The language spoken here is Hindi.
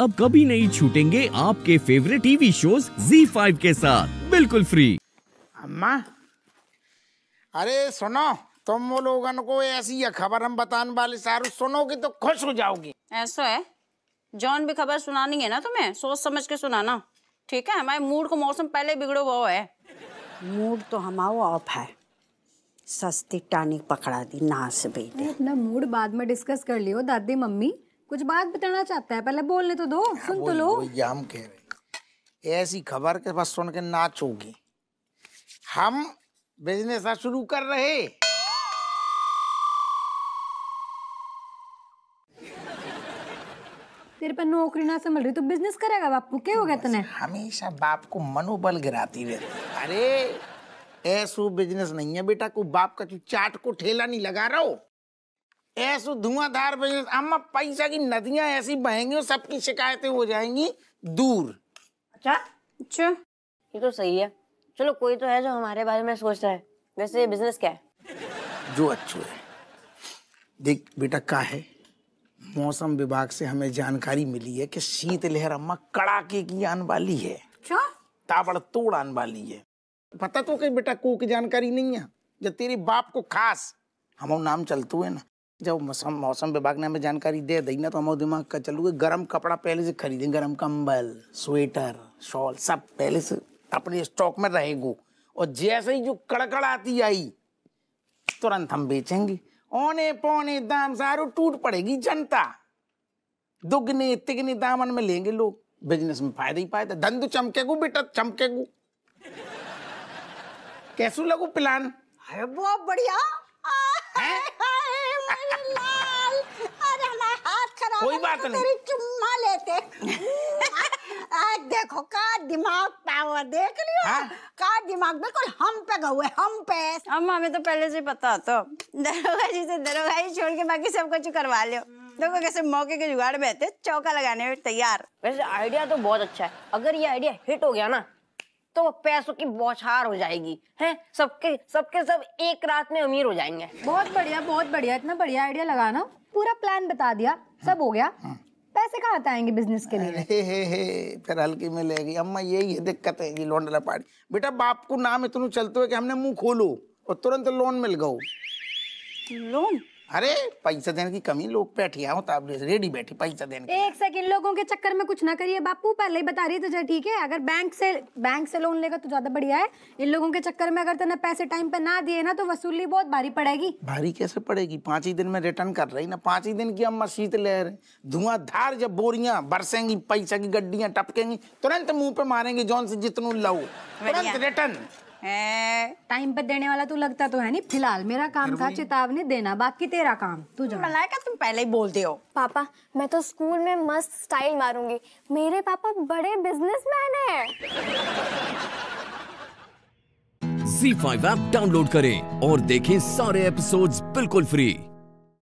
अब कभी नहीं छूटेंगे आपके फेवरेट टीवी शोज Z5 के साथ बिल्कुल फ्री अम्मा अरे सुनो तुम वो लोग को ऐसी खबर हम बताने वाले सारू सुनोगी तो खुश हो जाओगी ऐसा है जॉन भी खबर सुनानी है ना तुम्हें सोच समझ के सुनाना ठीक है हमारे मूड को मौसम पहले बिगड़ो हुआ है मूड तो हमारा ऑफ है सस्ती टानिक पकड़ा दी ना से बेटे अपना मूड बाद में डिस्कस कर लियो दादी मम्मी कुछ बात बताना चाहता है पहले बोलने तो दो हाँ, सुन तो लो हम कह रहे ऐसी खबर के बस सुन के नाचोगी हम बिजनेस शुरू कर रहे तेरे पर नौकरी ना संभल रही तो बिजनेस करेगा बापू क्या हो गया तने हमेशा बाप को मनोबल गिराती रहती अरे ऐसा बिजनेस नहीं है बेटा को बाप का तू चाट को ठेला नहीं लगा रहा हो ऐसा धुआंधार बिजनेस अम्मा पैसा की नदियां ऐसी बहेंगी और सबकी शिकायतें हो जाएंगी दूर अच्छा अच्छा ये तो सही है चलो कोई तो है जो हमारे बारे में सोच रहा है वैसे ये बिजनेस क्या है जो अच्छो है देख बेटा का है मौसम विभाग से हमें जानकारी मिली है कि शीत लहर अम्मा कड़ाके की आने वाली है क्या अच्छा? ताबड़ तोड़ आने वाली है पता तो कहीं बेटा को की जानकारी नहीं है जब तेरे बाप को खास हम नाम चलते हुए ना जब मौसम मौसम विभाग ने हमें जानकारी दे दी ना तो हम दिमाग का चलू गर्म कपड़ा पहले से खरीदें गर्म कंबल स्वेटर शॉल सब पहले से अपने स्टॉक में रहेगो और जैसे ही जो कड़कड़ आती आई तुरंत हम बेचेंगे ओने पौने दाम सारो टूट पड़ेगी जनता दुगने तिगने दामन में लेंगे लोग बिजनेस में फायदा ही फायदा तो चमकेगू बेटा चमकेगू कैसू लगू प्लान अरे बहुत बढ़िया लाल अरे हमारा हाथ खराब कोई बात तो नहीं चुम्मा लेते आज देखो का दिमाग पावर देख लियो हा? का दिमाग बिल्कुल हम पे गए हम पे हम हमें तो पहले से पता तो दरोगा जी से दरोगा ही छोड़ के बाकी सब कुछ करवा लियो देखो कैसे मौके के जुगाड़ में थे चौका लगाने में तैयार वैसे आइडिया तो बहुत अच्छा है अगर ये आइडिया हिट हो गया ना तो पैसों की बौछार हो जाएगी है सबके सबके सब एक रात में अमीर हो जाएंगे बहुत बढ़िया बहुत बढ़िया इतना बढ़िया आइडिया लगाना पूरा प्लान बता दिया सब हो गया हाँ। पैसे कहाँ आएंगे बिजनेस के लिए हे हे हे फिर हल्की में लेगी अम्मा यही है दिक्कत है ये लोन बेटा बाप को नाम इतना चलते हुए कि हमने मुंह खोलो और तुरंत लोन मिल गो लोन अरे पैसा देने की कमी लोग बैठिया होता है रेडी बैठी पैसा देने की एक सेकंड लोगों के चक्कर में कुछ ना करिए बापू पहले ही बता रही तुझे ठीक है अगर बैंक से बैंक से लोन लेगा तो ज्यादा बढ़िया है इन लोगों के चक्कर में अगर तेना पैसे टाइम पे ना दिए ना तो वसूली बहुत भारी पड़ेगी भारी कैसे पड़ेगी पांच ही दिन में रिटर्न कर रही ना पांच ही दिन की अम्मा शीत ले रहे धुआंधार जब बोरिया बरसेंगी पैसा की गड्डिया टपकेंगी तुरंत मुंह पे मारेंगे जोन से जितनू लाऊ तुरंत रिटर्न टाइम पर देने वाला तू लगता तो है नहीं फिलहाल मेरा काम था चेतावनी देना बाकी तेरा काम तू मलाइका तुम पहले ही बोलते हो पापा मैं तो स्कूल में मस्त स्टाइल मारूंगी मेरे पापा बड़े बिजनेसमैन हैं। जी फाइव ऐप डाउनलोड करें और देखें सारे एपिसोड्स बिल्कुल फ्री